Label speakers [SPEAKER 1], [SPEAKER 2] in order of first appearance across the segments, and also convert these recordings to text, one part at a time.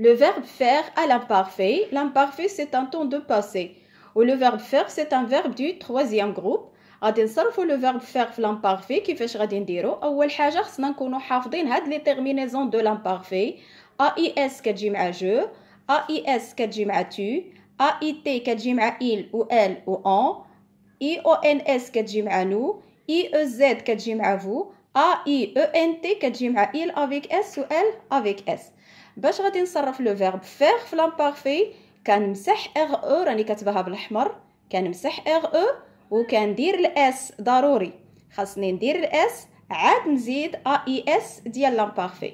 [SPEAKER 1] Le verbe faire à l'imparfait, l'imparfait c'est un temps de passé. Ou le verbe faire c'est un verbe du troisième groupe. Adin, ça le le verbe faire à l'imparfait qui fait ch'radin dire. Aoule chagar, c'est maintenant qu'on nous hafdine à détermination de l'imparfait. AIS, c'est à je. AIS, c'est à tu. AIT, c'est à il ou elle ou en. IONS, c'est à nous. IEZ, c'est à vous. ا اي او ان تي كتجي مع إل افيك اس و ال افيك اس باش غادي نصرف لو فيرب فيغ في لامبارفي كنمسح اغ او راني كاتباها بالاحمر كنمسح اغ او وكندير الاس ضروري خاصني ندير الاس عاد نزيد ا اي اس ديال لامبارفي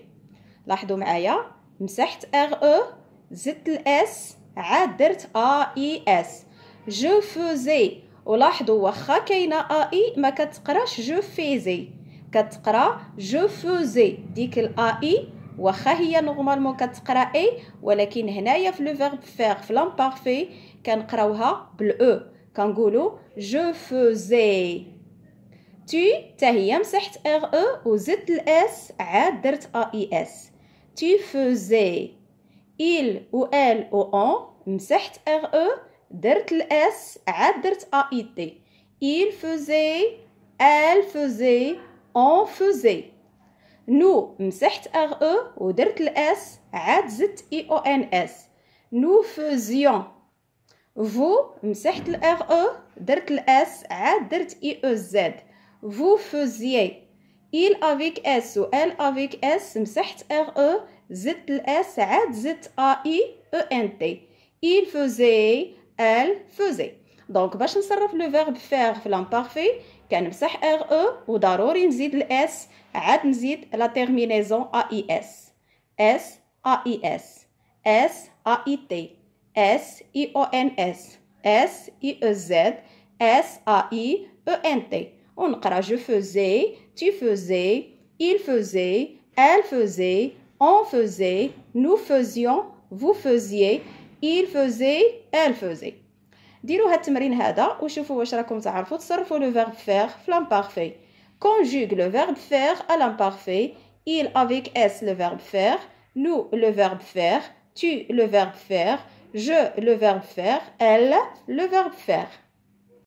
[SPEAKER 1] لاحظوا معايا مسحت اغ او زدت الاس عاد درت ا اي اس جو فوزي ولاحظوا واخا كاينه ا اي ما كتقراش جو فيزي كتقرا جو فوزي ديك الا اي e، واخا هي نورمالمون كتقرا اي ولكن هنايا في لو فيرب فير في لامبارفي كنقراوها بالاو e. كنقولوا جو فوزي تي تا هي مسحت ار او e وزدت الاس عاد درت اي اس تي فوزي il و ال و اون مسحت ار او درت الاس عاد درت اي تي il faisait elle faisait on faisait nous مسحت ار او ودرت الاس عاد زدت اي او ان اس nous faisions vous مسحت RE, او درت الاس عاد درت اي او زد vous faisiez il avec s ou elle avec s مسحت ار او S, الاس Z A I E N T. il faisait elle faisait donc, باش نصرف لو verbe faire, في لامبارفي كنمسح ار او وضروري نزيد الاس عاد نزيد لا تيرمينيزون I اي s اس O s s s, i اي s اس اي n ان s اس e z s a e il faisait elle faisait on faisait nous faisions vous faisiez il faisait elle faisait dites هاد التمرين هذا وشوفوا واش راكم تعرفوا le le verbe faire l'imparfait. conjugue le verbe faire à l'imparfait il avec s le verbe faire nous le verbe faire tu le verbe faire je le verbe faire elle le verbe faire